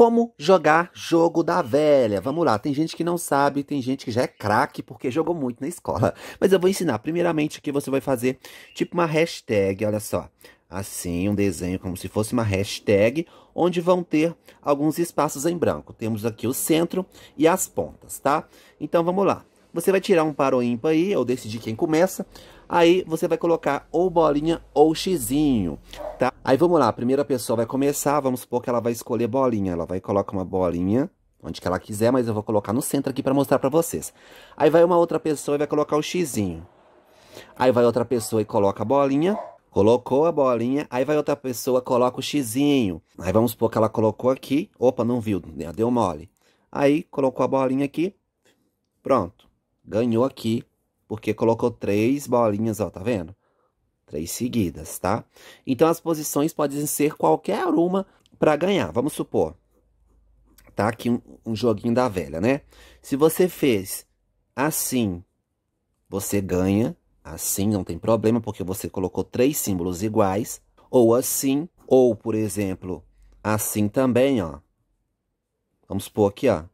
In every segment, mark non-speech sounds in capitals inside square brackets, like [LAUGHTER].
Como jogar jogo da velha? Vamos lá, tem gente que não sabe, tem gente que já é craque porque jogou muito na escola. [LAUGHS] Mas eu vou ensinar. Primeiramente, o que você vai fazer, tipo uma hashtag, olha só. Assim, um desenho como se fosse uma hashtag, onde vão ter alguns espaços em branco. Temos aqui o centro e as pontas, tá? Então, vamos lá. Você vai tirar um par ou ímpar aí, eu decidi quem começa. Aí você vai colocar ou bolinha ou xizinho, tá? Aí vamos lá, a primeira pessoa vai começar, vamos supor que ela vai escolher bolinha. Ela vai colocar uma bolinha onde que ela quiser, mas eu vou colocar no centro aqui para mostrar para vocês. Aí vai uma outra pessoa e vai colocar o xizinho. Aí vai outra pessoa e coloca a bolinha. Colocou a bolinha, aí vai outra pessoa, coloca o xizinho. Aí vamos supor que ela colocou aqui. Opa, não viu, deu mole. Aí colocou a bolinha aqui. Pronto. Ganhou aqui porque colocou três bolinhas, ó, tá vendo? Três seguidas, tá? Então, as posições podem ser qualquer uma para ganhar. Vamos supor, tá aqui um, um joguinho da velha, né? Se você fez assim, você ganha. Assim não tem problema, porque você colocou três símbolos iguais. Ou assim, ou, por exemplo, assim também, ó. Vamos supor aqui, ó.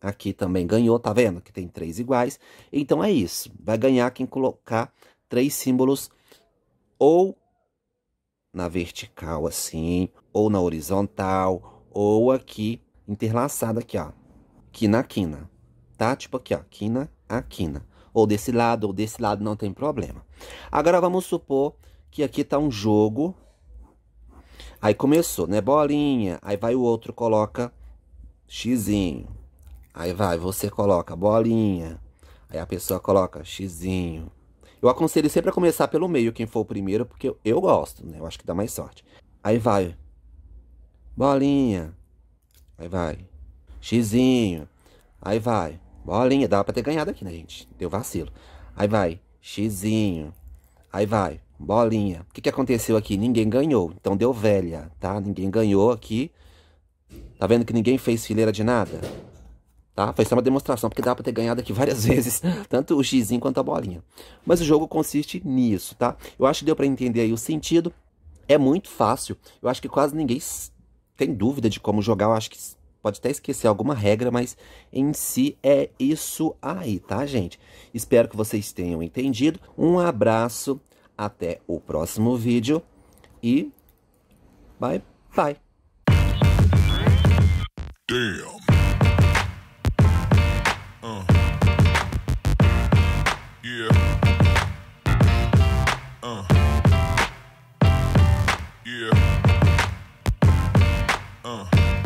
Aqui também ganhou, tá vendo? Que tem três iguais. Então é isso. Vai ganhar quem colocar três símbolos ou na vertical assim, ou na horizontal, ou aqui interlaçada aqui, ó. Quina a quina, tá? Tipo aqui, ó, quina a quina. Ou desse lado, ou desse lado, não tem problema. Agora vamos supor que aqui tá um jogo. Aí começou, né? Bolinha. Aí vai o outro, coloca xizinho. Aí vai, você coloca bolinha. Aí a pessoa coloca xizinho. Eu aconselho sempre a começar pelo meio, quem for o primeiro, porque eu gosto, né? Eu acho que dá mais sorte. Aí vai. Bolinha. Aí vai. Xizinho. Aí vai. Bolinha. Dava pra ter ganhado aqui, né, gente? Deu vacilo. Aí vai. Xizinho. Aí vai. Bolinha. O que, que aconteceu aqui? Ninguém ganhou. Então deu velha, tá? Ninguém ganhou aqui. Tá vendo que ninguém fez fileira de nada? Tá? Foi só uma demonstração, porque dá para ter ganhado aqui [LAUGHS] várias vezes, tanto o xizinho quanto a bolinha. Mas o jogo consiste nisso, tá? Eu acho que deu para entender aí o sentido. É muito fácil. Eu acho que quase ninguém tem dúvida de como jogar. Eu acho que pode até esquecer alguma regra, mas em si é isso aí, tá, gente? Espero que vocês tenham entendido. Um abraço, até o próximo vídeo e bye bye. Damn. Uh.